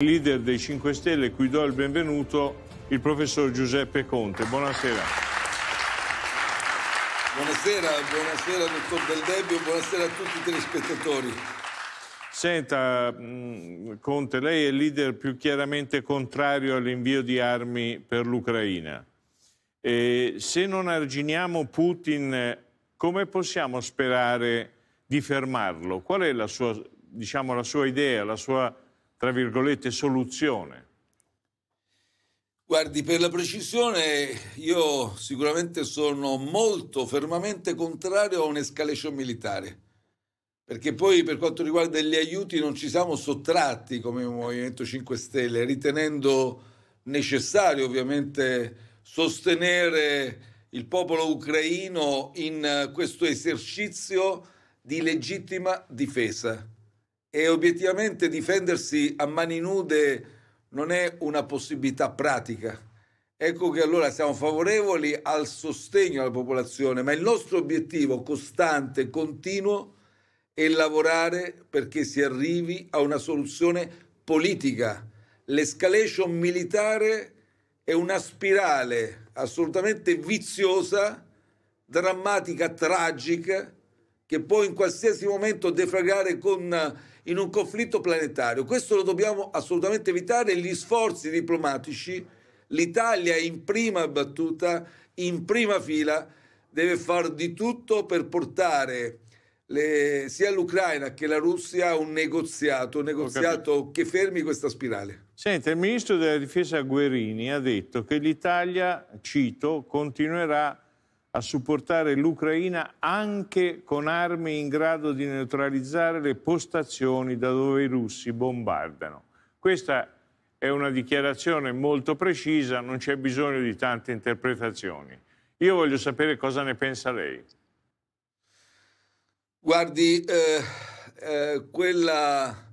Il leader dei 5 Stelle cui do il benvenuto il professor Giuseppe Conte. Buonasera. Buonasera, buonasera dottor Del Debbio, buonasera a tutti i telespettatori. Senta, mm, Conte, lei è il leader più chiaramente contrario all'invio di armi per l'Ucraina. se non arginiamo Putin, come possiamo sperare di fermarlo? Qual è la sua, diciamo, la sua idea, la sua tra virgolette, soluzione? Guardi, per la precisione, io sicuramente sono molto fermamente contrario a un'escalation militare, perché poi per quanto riguarda gli aiuti non ci siamo sottratti come Movimento 5 Stelle, ritenendo necessario ovviamente sostenere il popolo ucraino in questo esercizio di legittima difesa e obiettivamente difendersi a mani nude non è una possibilità pratica. Ecco che allora siamo favorevoli al sostegno alla popolazione, ma il nostro obiettivo costante, continuo, è lavorare perché si arrivi a una soluzione politica. L'escalation militare è una spirale assolutamente viziosa, drammatica, tragica, che può in qualsiasi momento defragare con in un conflitto planetario. Questo lo dobbiamo assolutamente evitare. Gli sforzi diplomatici, l'Italia in prima battuta, in prima fila, deve fare di tutto per portare le, sia l'Ucraina che la Russia un negoziato, un negoziato che fermi questa spirale. Senta, il ministro della difesa Guerini ha detto che l'Italia, cito, continuerà a a supportare l'Ucraina anche con armi in grado di neutralizzare le postazioni da dove i russi bombardano. Questa è una dichiarazione molto precisa, non c'è bisogno di tante interpretazioni. Io voglio sapere cosa ne pensa lei. Guardi, eh, eh, quella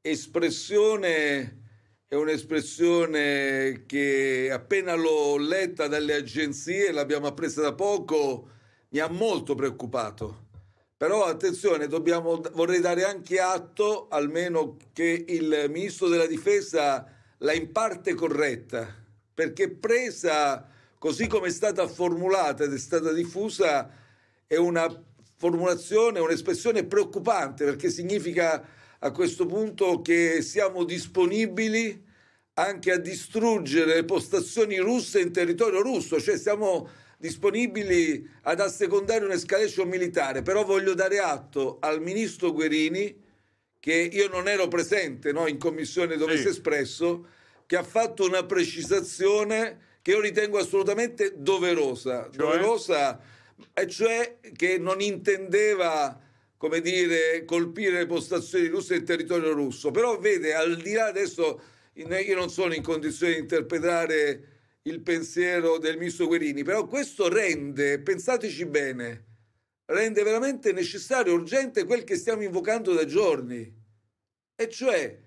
espressione è un'espressione che appena l'ho letta dalle agenzie, l'abbiamo appresa da poco, mi ha molto preoccupato. Però attenzione, dobbiamo, vorrei dare anche atto, almeno che il ministro della difesa l'ha in parte corretta, perché presa così come è stata formulata ed è stata diffusa, è una formulazione, un'espressione preoccupante, perché significa a questo punto che siamo disponibili anche a distruggere postazioni russe in territorio russo, cioè siamo disponibili ad assecondare un'escalation militare, però voglio dare atto al ministro Guerini che io non ero presente no, in commissione dove sì. si è espresso, che ha fatto una precisazione che io ritengo assolutamente doverosa, cioè? doverosa, e cioè che non intendeva come dire, colpire le postazioni russe e territorio russo. Però vede, al di là adesso, io non sono in condizione di interpretare il pensiero del ministro Guerini, però questo rende, pensateci bene, rende veramente necessario, urgente quel che stiamo invocando da giorni, e cioè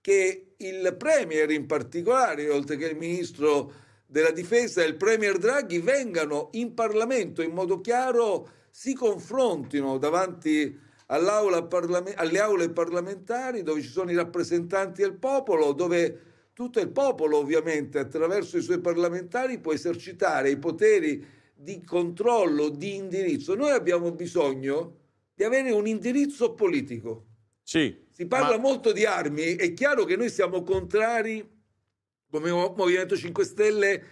che il Premier in particolare, oltre che il Ministro della Difesa e il Premier Draghi, vengano in Parlamento in modo chiaro si confrontino davanti parlame- alle aule parlamentari dove ci sono i rappresentanti del popolo, dove tutto il popolo ovviamente attraverso i suoi parlamentari può esercitare i poteri di controllo, di indirizzo. Noi abbiamo bisogno di avere un indirizzo politico. Sì, si parla ma... molto di armi, è chiaro che noi siamo contrari come Movimento 5 Stelle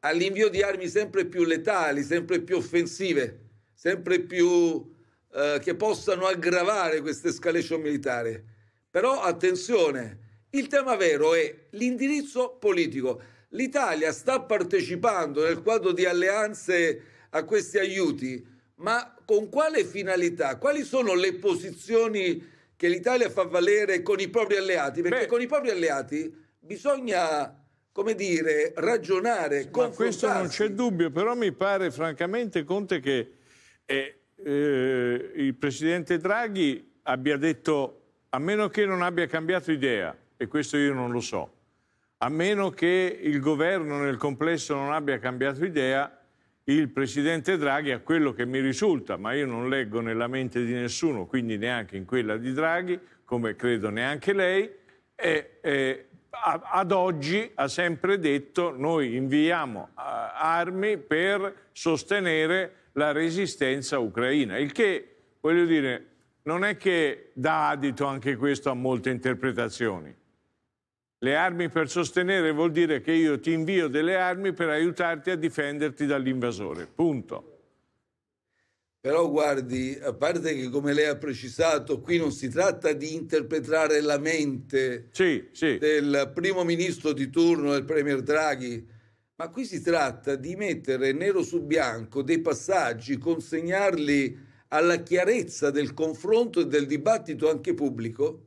all'invio di armi sempre più letali, sempre più offensive sempre più eh, che possano aggravare questa escalation militare. Però attenzione, il tema vero è l'indirizzo politico. L'Italia sta partecipando nel quadro di alleanze a questi aiuti, ma con quale finalità? Quali sono le posizioni che l'Italia fa valere con i propri alleati? Perché Beh. con i propri alleati bisogna come dire, ragionare, Ma questo non c'è dubbio, però mi pare francamente, Conte, che e eh, il presidente Draghi abbia detto a meno che non abbia cambiato idea, e questo io non lo so, a meno che il governo nel complesso non abbia cambiato idea, il presidente Draghi, a quello che mi risulta, ma io non leggo nella mente di nessuno, quindi neanche in quella di Draghi, come credo neanche lei, e, e, ad oggi ha sempre detto noi inviamo armi per sostenere la resistenza ucraina, il che, voglio dire, non è che dà adito anche questo a molte interpretazioni. Le armi per sostenere vuol dire che io ti invio delle armi per aiutarti a difenderti dall'invasore, punto. Però guardi, a parte che come lei ha precisato, qui non si tratta di interpretare la mente sì, sì. del primo ministro di turno, del Premier Draghi, ma qui si tratta di mettere nero su bianco dei passaggi, consegnarli alla chiarezza del confronto e del dibattito anche pubblico,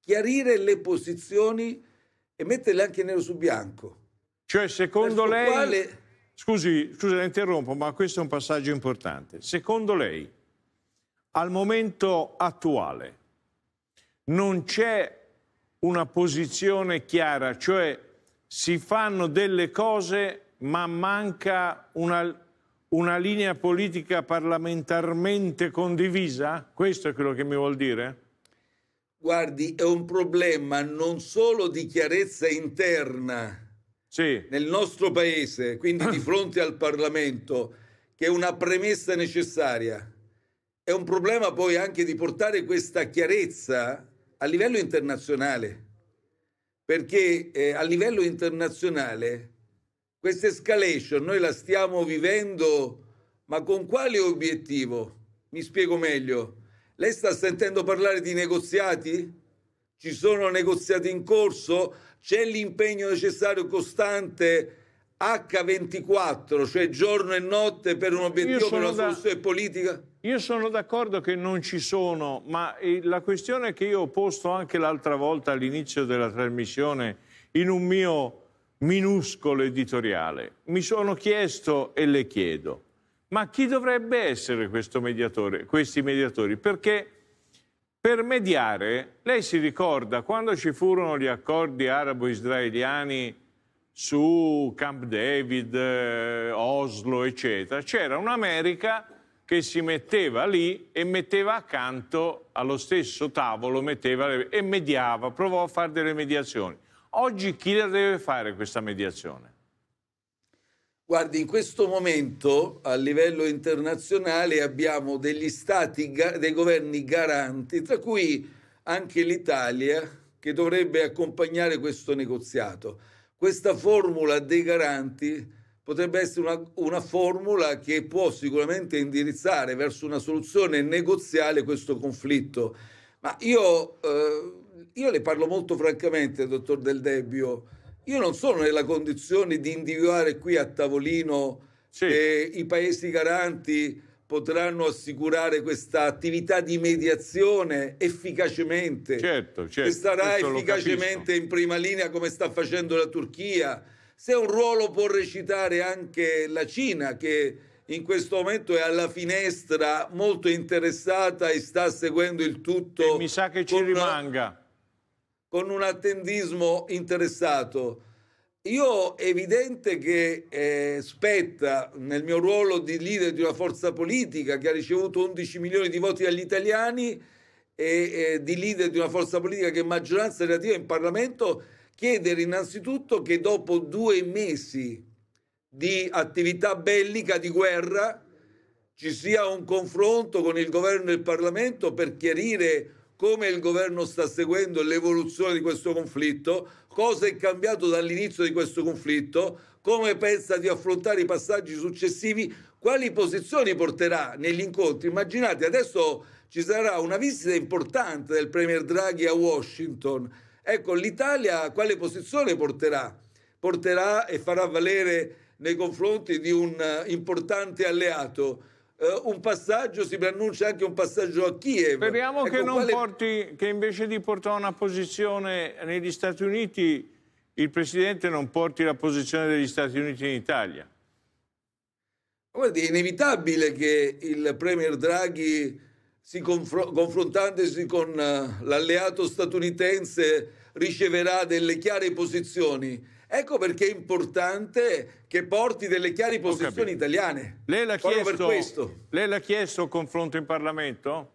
chiarire le posizioni e metterle anche nero su bianco. Cioè, secondo lei... Quale... Scusi, scusi, la interrompo, ma questo è un passaggio importante. Secondo lei, al momento attuale, non c'è una posizione chiara, cioè si fanno delle cose ma manca una, una linea politica parlamentarmente condivisa? Questo è quello che mi vuol dire? Guardi, è un problema non solo di chiarezza interna sì. nel nostro paese, quindi di fronte al Parlamento, che è una premessa necessaria. È un problema poi anche di portare questa chiarezza a livello internazionale perché eh, a livello internazionale questa escalation noi la stiamo vivendo, ma con quale obiettivo? Mi spiego meglio. Lei sta sentendo parlare di negoziati? Ci sono negoziati in corso? C'è l'impegno necessario costante? H24, cioè giorno e notte per un obiettivo per una soluzione politica? Io sono d'accordo che non ci sono, ma eh, la questione che io ho posto anche l'altra volta all'inizio della trasmissione in un mio minuscolo editoriale, mi sono chiesto e le chiedo, ma chi dovrebbe essere questo mediatore, questi mediatori? Perché per mediare, lei si ricorda quando ci furono gli accordi arabo-israeliani su Camp David, eh, Oslo, eccetera, c'era un'America che si metteva lì e metteva accanto allo stesso tavolo, metteva le... e mediava, provò a fare delle mediazioni. Oggi chi la deve fare questa mediazione? Guardi, in questo momento a livello internazionale abbiamo degli stati, dei governi garanti, tra cui anche l'Italia, che dovrebbe accompagnare questo negoziato questa formula dei garanti potrebbe essere una, una, formula che può sicuramente indirizzare verso una soluzione negoziale questo conflitto. Ma io, eh, io le parlo molto francamente, dottor Del Debbio, io non sono nella condizione di individuare qui a tavolino sì. eh, i paesi garanti potranno assicurare questa attività di mediazione efficacemente, certo, certo, che starà efficacemente in prima linea come sta facendo la Turchia, se un ruolo può recitare anche la Cina che in questo momento è alla finestra molto interessata e sta seguendo il tutto. E mi sa che ci rimanga. Una, con un attendismo interessato. Io è evidente che eh, spetta nel mio ruolo di leader di una forza politica che ha ricevuto 11 milioni di voti dagli italiani e eh, di leader di una forza politica che è maggioranza relativa in Parlamento chiedere innanzitutto che dopo due mesi di attività bellica di guerra ci sia un confronto con il governo e il Parlamento per chiarire come il governo sta seguendo l'evoluzione di questo conflitto, cosa è cambiato dall'inizio di questo conflitto, come pensa di affrontare i passaggi successivi, quali posizioni porterà negli incontri. Immaginate, adesso ci sarà una visita importante del Premier Draghi a Washington. Ecco, l'Italia quale posizione porterà? Porterà e farà valere nei confronti di un eh, importante alleato uh, un passaggio, si preannuncia anche un passaggio a Kiev. Speriamo ecco, che, quale... porti, che invece di portare una posizione negli Stati Uniti, il Presidente non porti la posizione degli Stati Uniti in Italia. Guardi, è inevitabile che il Premier Draghi, si confro confrontandosi con eh, l'alleato statunitense, riceverà delle chiare posizioni Ecco perché è importante che porti delle chiare posizioni italiane. Lei l'ha, chiesto, lei l'ha chiesto confronto in Parlamento?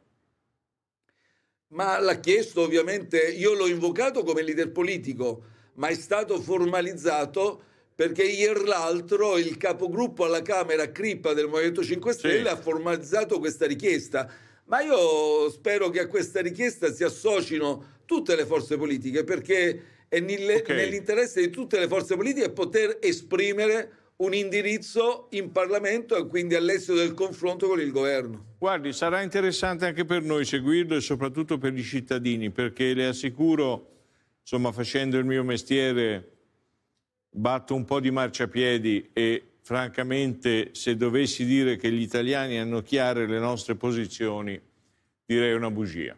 Ma l'ha chiesto ovviamente, io l'ho invocato come leader politico, ma è stato formalizzato perché ieri l'altro il capogruppo alla Camera Crippa del Movimento 5 Stelle sì. ha formalizzato questa richiesta. Ma io spero che a questa richiesta si associino tutte le forze politiche perché e nelle, okay. nell'interesse di tutte le forze politiche poter esprimere un indirizzo in Parlamento e quindi all'estero del confronto con il governo. Guardi, sarà interessante anche per noi seguirlo e soprattutto per i cittadini, perché le assicuro, insomma, facendo il mio mestiere, batto un po' di marciapiedi e francamente se dovessi dire che gli italiani hanno chiare le nostre posizioni, direi una bugia.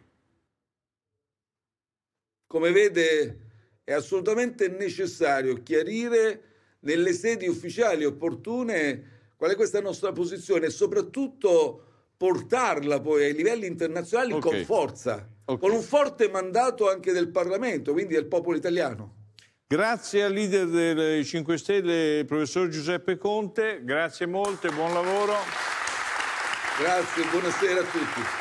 Come vede, è assolutamente necessario chiarire nelle sedi ufficiali opportune qual è questa nostra posizione e soprattutto portarla poi ai livelli internazionali okay. con forza, okay. con un forte mandato anche del Parlamento, quindi del popolo italiano. Grazie al leader del 5 Stelle, professor Giuseppe Conte, grazie molto e buon lavoro. Grazie, buonasera a tutti.